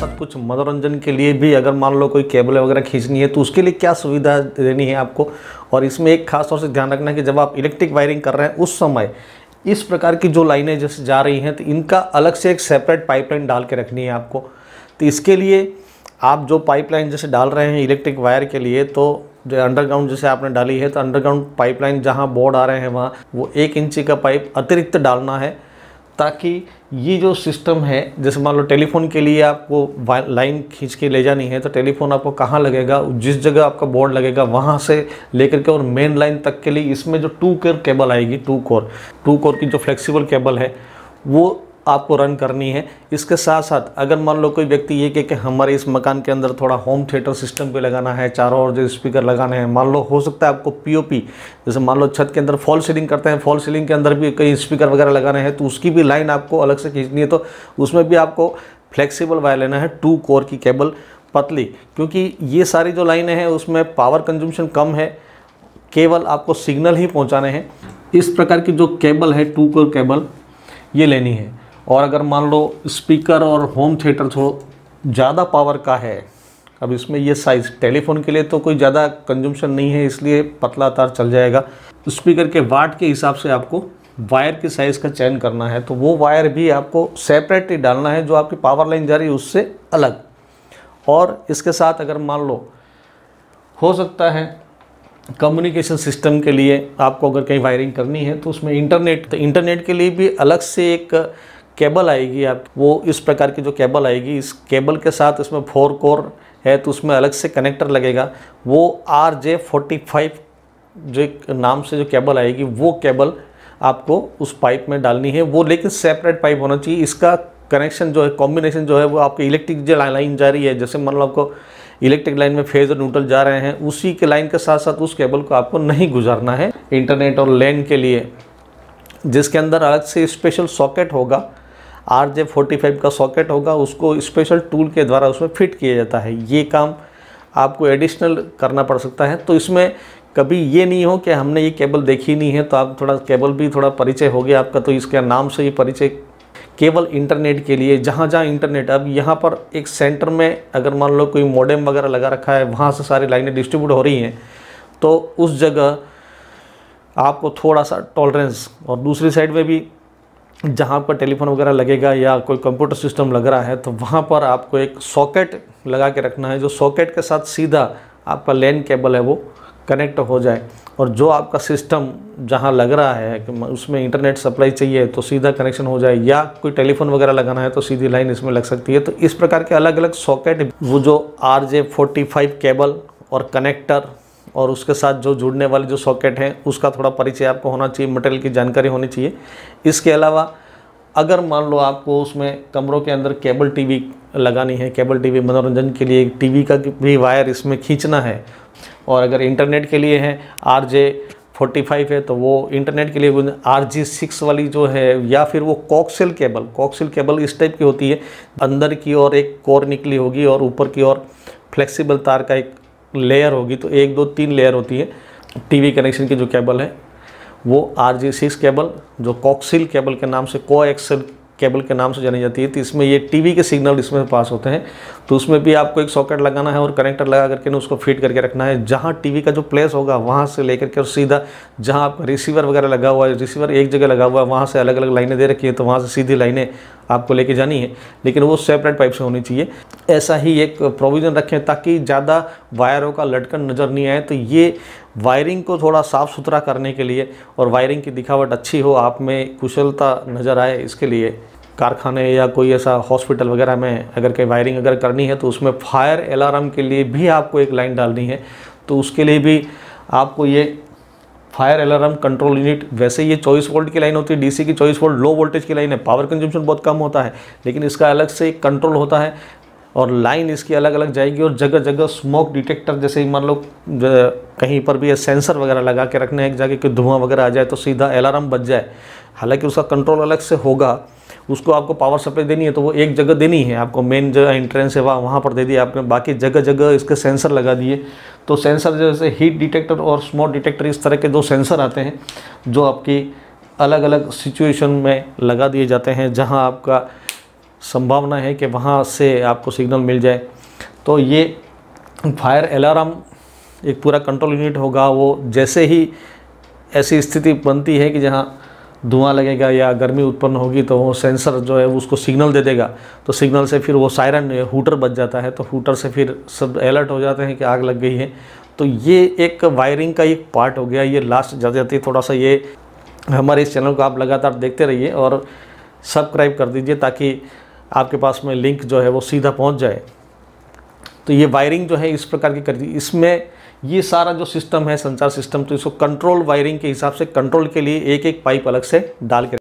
साथ कुछ मनोरंजन के लिए भी अगर मान लो कोई केबल वगैरह खींचनी है तो उसके लिए क्या सुविधा देनी है आपको और इसमें एक खास तौर से ध्यान रखना कि जब आप इलेक्ट्रिक वायरिंग कर रहे हैं उस समय इस प्रकार की जो लाइनें जैसे जा रही हैं तो इनका अलग से एक सेपरेट पाइपलाइन डाल के रखनी है आपको तो इसके लिए आप जो पाइपलाइन जैसे डाल रहे हैं इलेक्ट्रिक वायर के लिए तो जो अंडरग्राउंड जैसे आपने डाली है तो अंडरग्राउंड पाइपलाइन जहाँ बोर्ड आ रहे हैं वहाँ वो एक इंची का पाइप अतिरिक्त डालना है ताकि ये जो सिस्टम है जैसे मान लो टेलीफोन के लिए आपको लाइन खींच के ले जानी है तो टेलीफोन आपको कहाँ लगेगा जिस जगह आपका बोर्ड लगेगा वहाँ से लेकर के और मेन लाइन तक के लिए इसमें जो टू कोर केबल आएगी टू कोर टू कोर की जो फ्लेक्सिबल केबल है वो आपको रन करनी है इसके साथ साथ अगर मान लो कोई व्यक्ति ये कहे कि हमारे इस मकान के अंदर थोड़ा होम थिएटर सिस्टम भी लगाना है चारों ओर जो स्पीकर लगाने हैं मान लो हो सकता है आपको पीओपी जैसे मान लो छत के अंदर फॉल सीलिंग करते हैं फॉल सीलिंग के अंदर भी कई स्पीकर वगैरह लगाने हैं तो उसकी भी लाइन आपको अलग से खींचनी है तो उसमें भी आपको फ्लेक्सीबल वायर लेना है टू कोर की केबल पतली क्योंकि ये सारी जो लाइने हैं उसमें पावर कंज्यूमशन कम है केवल आपको सिग्नल ही पहुँचाने हैं इस प्रकार की जो केबल है टू कोर केबल ये लेनी है और अगर मान लो स्पीकर और होम थिएटर थोड़ा ज़्यादा पावर का है अब इसमें ये साइज़ टेलीफोन के लिए तो कोई ज़्यादा कंजम्पशन नहीं है इसलिए पतला तार चल जाएगा स्पीकर के वाट के हिसाब से आपको वायर के साइज़ का चयन करना है तो वो वायर भी आपको सेपरेटली डालना है जो आपकी पावर लाइन जा रही है उससे अलग और इसके साथ अगर मान लो हो सकता है कम्युनिकेशन सिस्टम के लिए आपको अगर कहीं वायरिंग करनी है तो उसमें इंटरनेट तो इंटरनेट के लिए भी अलग से एक केबल आएगी आप वो इस प्रकार की जो केबल आएगी इस केबल के साथ इसमें फोर कोर है तो उसमें अलग से कनेक्टर लगेगा वो आर जे फोर्टी फाइव जो नाम से जो केबल आएगी वो केबल आपको उस पाइप में डालनी है वो लेकिन सेपरेट पाइप होना चाहिए इसका कनेक्शन जो है कॉम्बिनेशन जो है वो आपके इलेक्ट्रिक जो लाइन जा रही है जैसे मान लो आपको इलेक्ट्रिक लाइन में फेज और न्यूट्रल जा रहे हैं उसी के लाइन के साथ साथ उस केबल को आपको नहीं गुजारना है इंटरनेट और लैंड के लिए जिसके अंदर अलग से स्पेशल सॉकेट होगा आर जे फोर्टी फाइव का सॉकेट होगा उसको स्पेशल टूल के द्वारा उसमें फिट किया जाता है ये काम आपको एडिशनल करना पड़ सकता है तो इसमें कभी ये नहीं हो कि हमने ये केबल देखी नहीं है तो आप थोड़ा केबल भी थोड़ा परिचय हो गया आपका तो इसके नाम से ही परिचय केवल इंटरनेट के लिए जहाँ जहाँ इंटरनेट अब यहाँ पर एक सेंटर में अगर मान लो कोई मॉडेम वगैरह लगा रखा है वहाँ से सारी लाइनें डिस्ट्रीब्यूट हो रही हैं तो उस जगह आपको थोड़ा सा टॉलरेंस और दूसरी साइड में भी जहाँ पर टेलीफोन वगैरह लगेगा या कोई कंप्यूटर सिस्टम लग रहा है तो वहाँ पर आपको एक सॉकेट लगा के रखना है जो सॉकेट के साथ सीधा आपका लैन केबल है वो कनेक्ट हो जाए और जो आपका सिस्टम जहाँ लग रहा है कि उसमें इंटरनेट सप्लाई चाहिए तो सीधा कनेक्शन हो जाए या कोई टेलीफोन वगैरह लगाना है तो सीधी लाइन इसमें लग सकती है तो इस प्रकार के अलग अलग सॉकेट वो जो R J forty five cable और कनेक्टर और उसके साथ जो जुड़ने वाले जो सॉकेट हैं उसका थोड़ा परिचय आपको होना चाहिए मटेरियल की जानकारी होनी चाहिए इसके अलावा अगर मान लो आपको उसमें कमरों के अंदर केबल टीवी लगानी है केबल टीवी मनोरंजन के लिए टीवी का भी वायर इसमें खींचना है और अगर इंटरनेट के लिए है आर जे फोर्टी फाइव है तो वो इंटरनेट के लिए आर जी सिक्स वाली जो है या फिर वो कॉक्सिल केबल कॉक्सिल केबल इस टाइप की होती है अंदर की ओर एक कोर निकली होगी और ऊपर की ओर फ्लेक्सिबल तार का एक लेयर होगी तो एक दो तीन लेयर होती है टीवी कनेक्शन की जो केबल है वो आर जी सिक्स केबल जो कॉक्सिल केबल के नाम से एक्सल केबल के नाम से जानी जाती है तो इसमें ये टीवी के सिग्नल इसमें पास होते हैं तो उसमें भी आपको एक सॉकेट लगाना है और कनेक्टर लगा करके ना उसको फिट करके रखना है जहाँ टीवी का जो प्लेस होगा वहाँ से लेकर के और सीधा जहाँ आपका रिसीवर वगैरह लगा हुआ है रिसीवर एक जगह लगा हुआ है वहाँ से अलग अलग लाइनें दे रखी है तो वहाँ से सीधी लाइनें आपको लेके जानी है लेकिन वो सेपरेट पाइप से होनी चाहिए ऐसा ही एक प्रोविज़न रखें ताकि ज़्यादा वायरों का लटकन नज़र नहीं आए तो ये वायरिंग को थोड़ा साफ़ सुथरा करने के लिए और वायरिंग की दिखावट अच्छी हो आप में कुशलता नज़र आए इसके लिए कारखाने या कोई ऐसा हॉस्पिटल वगैरह में अगर कहीं वायरिंग अगर करनी है तो उसमें फायर अलार्म के लिए भी आपको एक लाइन डालनी है तो उसके लिए भी आपको ये फायर अलार्म कंट्रोल यूनिट वैसे ये 24 वोल्ट की लाइन होती है डीसी की 24 वोल्ट लो वोल्टेज की लाइन है पावर कंजम्पशन बहुत कम होता है लेकिन इसका अलग से एक कंट्रोल होता है और लाइन इसकी अलग अलग जाएगी और जगह जगह स्मोक डिटेक्टर जैसे मान लो कहीं पर भी सेंसर वगैरह लगा के रखने हैं एक जगह कि धुआं वगैरह आ जाए तो सीधा अलार्म बज जाए हालांकि उसका कंट्रोल अलग से होगा उसको आपको पावर सप्लाई देनी है तो वो एक जगह देनी है आपको मेन जगह एंट्रेंस है वहाँ वहाँ पर दे दिया आपने बाकी जगह जगह इसके सेंसर लगा दिए तो सेंसर जैसे हीट डिटेक्टर और स्मोक डिटेक्टर इस तरह के दो सेंसर आते हैं जो आपकी अलग अलग सिचुएशन में लगा दिए जाते हैं जहाँ आपका संभावना है कि वहाँ से आपको सिग्नल मिल जाए तो ये फायर अलार्म एक पूरा कंट्रोल यूनिट होगा वो जैसे ही ऐसी स्थिति बनती है कि जहाँ धुआं लगेगा या गर्मी उत्पन्न होगी तो वो सेंसर जो है उसको सिग्नल दे देगा तो सिग्नल से फिर वो सायरन हूटर बच जाता है तो हूटर से फिर सब अलर्ट हो जाते हैं कि आग लग गई है तो ये एक वायरिंग का एक पार्ट हो गया ये लास्ट जा जाती है थोड़ा सा ये हमारे इस चैनल को आप लगातार देखते रहिए और सब्सक्राइब कर दीजिए ताकि आपके पास में लिंक जो है वो सीधा पहुँच जाए तो ये वायरिंग जो है इस प्रकार की कर दी इसमें ये सारा जो सिस्टम है संचार सिस्टम तो इसको कंट्रोल वायरिंग के हिसाब से कंट्रोल के लिए एक एक पाइप अलग से डाल के